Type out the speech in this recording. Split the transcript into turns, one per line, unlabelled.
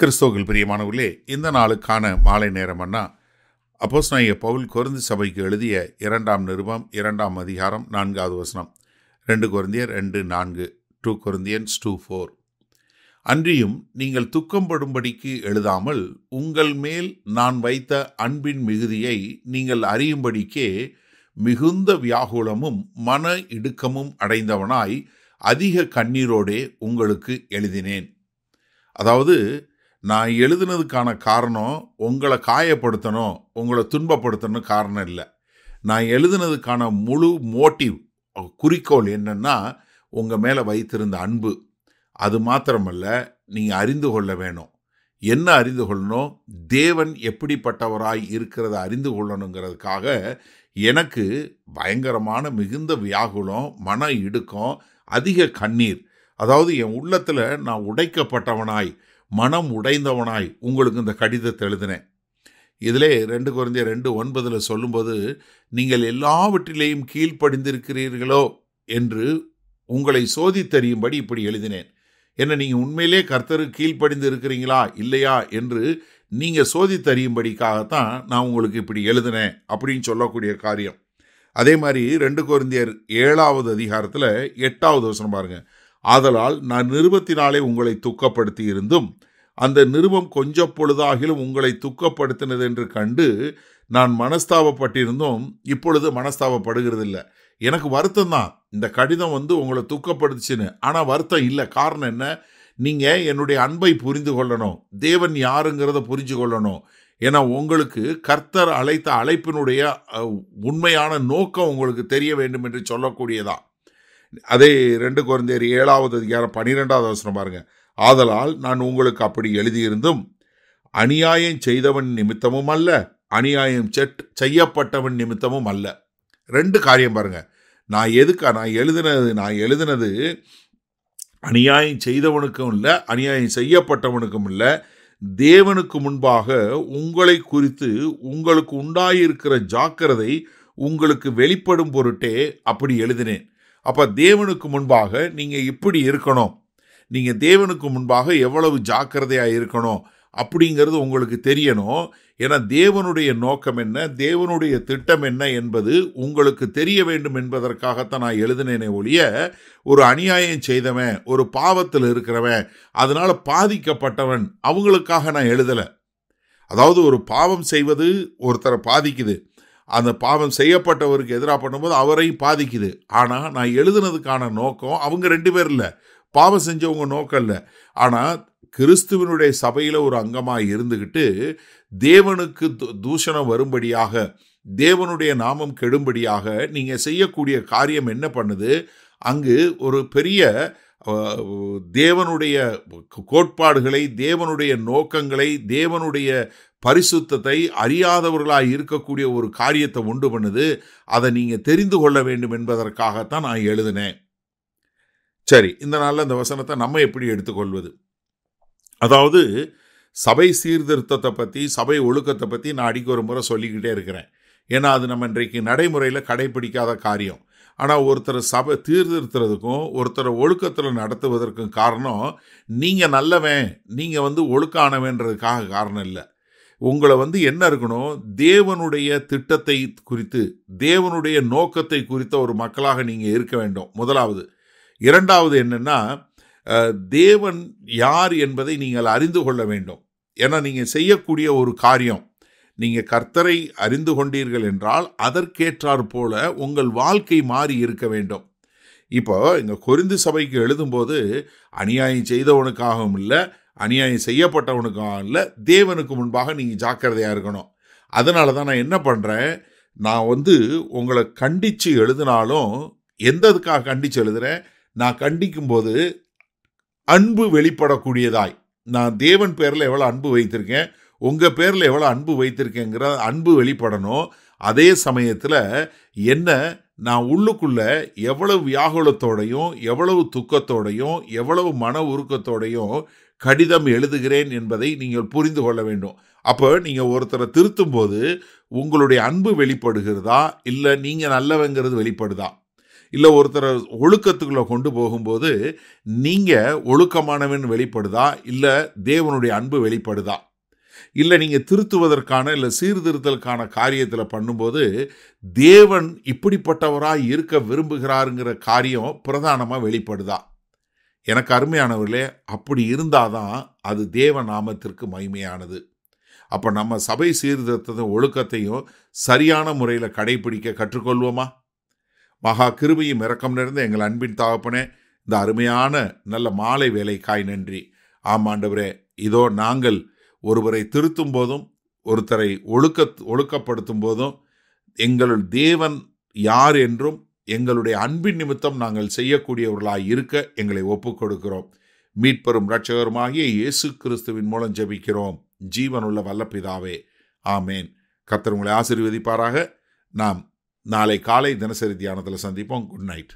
கிறிஸ்தவர்கள் பிரியமானவர்களே இந்த நாளுக்கான மாலை நேரம்னா அப்போஸ் நாய பவுல் குறைந்த சபைக்கு எழுதிய இரண்டாம் நிருபம் இரண்டாம் அதிகாரம் நான்காவது வசனம் ரெண்டு குருந்தியர் ரெண்டு நான்கு டூ குறந்தியன்ஸ் டூ ஃபோர் அன்றியும் நீங்கள் துக்கப்படும்படிக்கு எழுதாமல் உங்கள் மேல் நான் வைத்த அன்பின் மிகுதியை நீங்கள் அறியும்படிக்கே மிகுந்த வியாகுலமும் மன இடுக்கமும் அடைந்தவனாய் அதிக கண்ணீரோடே உங்களுக்கு எழுதினேன் அதாவது நான் எழுதுனதுக்கான காரணம் உங்களை காயப்படுத்தணும் உங்களை துன்பப்படுத்தணும் காரணம் இல்லை நான் எழுதுனதுக்கான முழு மோட்டிவ் குறிக்கோள் என்னென்னா உங்கள் மேலே வைத்திருந்த அன்பு அது மாத்திரமல்ல நீங்கள் அறிந்து கொள்ள வேணும் என்ன அறிந்து கொள்ளணும் தேவன் எப்படிப்பட்டவராய் இருக்கிறத அறிந்து கொள்ளணுங்கிறதுக்காக எனக்கு பயங்கரமான மிகுந்த வியாகுலம் மன இடுக்கம் அதிக கண்ணீர் அதாவது என் உள்ளத்தில் நான் உடைக்கப்பட்டவனாய் மனம் உடைந்தவனாய் உங்களுக்கு இந்த கடிதத்தை எழுதினேன் இதிலே ரெண்டு குறைந்த ரெண்டு ஒன்பதில் சொல்லும்போது நீங்கள் எல்லாவற்றிலேயும் கீழ்ப்படிந்திருக்கிறீர்களோ என்று உங்களை சோதித்தறியும்படி இப்படி எழுதினேன் என்ன நீங்கள் உண்மையிலே கர்த்தருக்கு கீழ்ப்படிந்து இருக்கிறீங்களா இல்லையா என்று நீங்கள் சோதித்தறியும்படிக்காகத்தான் நான் உங்களுக்கு இப்படி எழுதினேன் அப்படின்னு சொல்லக்கூடிய காரியம் அதே மாதிரி ரெண்டு குருந்தியர் ஏழாவது அதிகாரத்தில் எட்டாவது வசனம் பாருங்கள் ஆதலால் நான் நிருபத்தினாலே உங்களை துக்கப்படுத்தி இருந்தும் அந்த நிருபம் கொஞ்ச பொழுதாகிலும் உங்களை துக்கப்படுத்தினது என்று கண்டு நான் மனஸ்தாபப்பட்டிருந்தும் இப்பொழுது மனஸ்தாபப்படுகிறதில்ல எனக்கு வருத்தம் தான் இந்த கடிதம் வந்து உங்களை துக்கப்படுத்துச்சுன்னு ஆனால் வருத்தம் இல்லை காரணம் என்ன நீங்கள் என்னுடைய அன்பை புரிந்து கொள்ளணும் தேவன் யாருங்கிறத புரிஞ்சு கொள்ளணும் ஏன்னா உங்களுக்கு கர்த்தர் அழைத்த அழைப்பினுடைய உண்மையான நோக்கம் உங்களுக்கு தெரிய வேண்டும் என்று சொல்லக்கூடியதான் அதே ரெண்டு குழந்தையர் ஏழாவது அதிகாரம் பன்னிரெண்டாவது அவசரம் பாருங்கள் ஆதலால் நான் உங்களுக்கு அப்படி எழுதியிருந்தும் அநியாயம் செய்தவன் நிமித்தமும் அல்ல அநியாயம் செய்யப்பட்டவன் நிமித்தமும் அல்ல ரெண்டு காரியம் பாருங்க நான் எதுக்கா நான் எழுதினது நான் எழுதினது அநியாயம் செய்தவனுக்கும் இல்லை அநியாயம் செய்யப்பட்டவனுக்கும் இல்லை தேவனுக்கு முன்பாக உங்களை குறித்து உங்களுக்கு உண்டாயிருக்கிற ஜாக்கிரதை உங்களுக்கு வெளிப்படும் பொருட்டே அப்படி எழுதினேன் அப்போ தேவனுக்கு முன்பாக நீங்கள் இப்படி இருக்கணும் நீங்கள் தேவனுக்கு முன்பாக எவ்வளவு ஜாக்கிரதையாக இருக்கணும் அப்படிங்கிறது உங்களுக்கு தெரியணும் ஏன்னா தேவனுடைய நோக்கம் என்ன தேவனுடைய திட்டம் என்ன என்பது உங்களுக்கு தெரிய வேண்டும் என்பதற்காகத்தான் நான் எழுதினேனே ஒழிய ஒரு அநியாயம் செய்தவன் ஒரு பாவத்தில் இருக்கிறவன் அதனால் பாதிக்கப்பட்டவன் அவங்களுக்காக நான் எழுதலை அதாவது ஒரு பாவம் செய்வது ஒருத்தரை பாதிக்குது அந்த பாவம் செய்யப்பட்டவருக்கு எதிராக பண்ணும்போது அவரையும் பாதிக்குது ஆனால் நான் எழுதுனதுக்கான நோக்கம் அவங்க ரெண்டு பேர் இல்லை பாவம் செஞ்சவங்க நோக்கம் இல்லை ஆனால் கிறிஸ்துவனுடைய சபையில் ஒரு அங்கமாக இருந்துக்கிட்டு தேவனுக்கு தூஷணம் வரும்படியாக தேவனுடைய நாமம் கெடும்படியாக நீங்கள் செய்யக்கூடிய காரியம் என்ன பண்ணுது அங்கு ஒரு பெரிய தேவனுடைய கோட்பாடுகளை தேவனுடைய நோக்கங்களை தேவனுடைய பரிசுத்தத்தை அறியாதவர்களாக இருக்கக்கூடிய ஒரு காரியத்தை உண்டு பண்ணுது அதை நீங்கள் தெரிந்து கொள்ள வேண்டும் என்பதற்காகத்தான் நான் எழுதினேன் சரி இந்த நாளில் இந்த வசனத்தை நம்ம எப்படி எடுத்துக்கொள்வது அதாவது சபை சீர்திருத்தத்தை பற்றி சபை ஒழுக்கத்தை பற்றி நான் அடிக்க ஒரு முறை சொல்லிக்கிட்டே இருக்கிறேன் ஏன்னா அது நம்ம இன்றைக்கு நடைமுறையில் கடைபிடிக்காத காரியம் ஆனால் ஒருத்தர் சபை சீர்திருத்துறதுக்கும் ஒருத்தரை ஒழுக்கத்தில் நடத்துவதற்கும் காரணம் நீங்கள் நல்லவன் நீங்கள் வந்து ஒழுக்கானவன்றதுக்காக காரணம் இல்லை உங்களை வந்து என்ன இருக்கணும் தேவனுடைய திட்டத்தை குறித்து தேவனுடைய நோக்கத்தை குறித்த ஒரு மக்களாக நீங்கள் இருக்க வேண்டும் முதலாவது இரண்டாவது என்னென்னா தேவன் யார் என்பதை நீங்கள் அறிந்து கொள்ள வேண்டும் ஏன்னா நீங்கள் செய்யக்கூடிய ஒரு காரியம் நீங்கள் கர்த்தரை அறிந்து கொண்டீர்கள் என்றால் அதற்கேற்றாற் போல உங்கள் வாழ்க்கை மாறி இருக்க வேண்டும் இப்போ இந்த கொரிந்து சபைக்கு எழுதும்போது அநியாயம் செய்தவனுக்காகவும் இல்லை அநியாயம் செய்யப்பட்டவனுக்காகவும் இல்லை தேவனுக்கு முன்பாக நீங்கள் ஜாக்கிரதையாக இருக்கணும் அதனால தான் நான் என்ன பண்ணுறேன் நான் வந்து உங்களை கண்டித்து எழுதினாலும் எந்ததுக்காக கண்டித்து எழுதுகிறேன் நான் கண்டிக்கும் போது அன்பு வெளிப்படக்கூடியதாய் நான் தேவன் பேரில் எவ்வளோ அன்பு வைத்திருக்கேன் உங்கள் பேரில் எவ்வளோ அன்பு வைத்திருக்கேங்கிற அன்பு வெளிப்படணும் அதே சமயத்தில் என்ன நான் உள்ளுக்குள்ளே எவ்வளவு வியாகுலத்தோடையும் எவ்வளவு துக்கத்தோடையும் எவ்வளவு மன உருக்கத்தோடையும் கடிதம் எழுதுகிறேன் என்பதை நீங்கள் புரிந்து கொள்ள வேண்டும் அப்போ நீங்கள் ஒருத்தரை திருத்தும் போது உங்களுடைய அன்பு வெளிப்படுகிறதா இல்லை நீங்கள் நல்லவங்கிறது வெளிப்படுதா இல்லை ஒருத்தரை ஒழுக்கத்துக்குள்ளே கொண்டு போகும்போது நீங்கள் ஒழுக்கமானவன் வெளிப்படுதா இல்லை தேவனுடைய அன்பு வெளிப்படுதா இல்லை நீங்கள் திருத்துவதற்கான இல்லை சீர்திருத்தலுக்கான காரியத்தில் பண்ணும்போது தேவன் இப்படிப்பட்டவராக இருக்க விரும்புகிறாருங்கிற காரியம் பிரதானமாக வெளிப்படுதா எனக்கு அருமையானவர்களே அப்படி இருந்தால் தான் அது தேவ நாமத்திற்கு மகிமையானது அப்போ நம்ம சபை சீர்திருத்தத்தையும் ஒழுக்கத்தையும் சரியான முறையில் கடைபிடிக்க கற்றுக்கொள்வோமா மகா கிருபையும் இறக்கம் நிறைந்த எங்கள் அன்பின் தாகப்பனே இந்த அருமையான நல்ல மாலை வேலை காய் நன்றி ஆமாண்டவரே இதோ நாங்கள் ஒருவரை திருத்தும் போதும் ஒருத்தரை ஒழுக்க ஒழுக்கப்படுத்தும் போதும் எங்கள் தேவன் யார் என்றும் எங்களுடைய அன்பின் நிமித்தம் நாங்கள் செய்யக்கூடியவர்களாக இருக்க எங்களை ஒப்பு கொடுக்கிறோம் மீட்பெரும் இரட்சகருமாகிய இயேசு கிறிஸ்துவின் மூலம் ஜபிக்கிறோம் ஜீவனுள்ள வல்லப்பிதாவே ஆமேன் கத்தர் உங்களை ஆசீர்வதிப்பாராக நாம் நாளை காலை தினசரி தியானத்தில் சந்திப்போம் குட் நைட்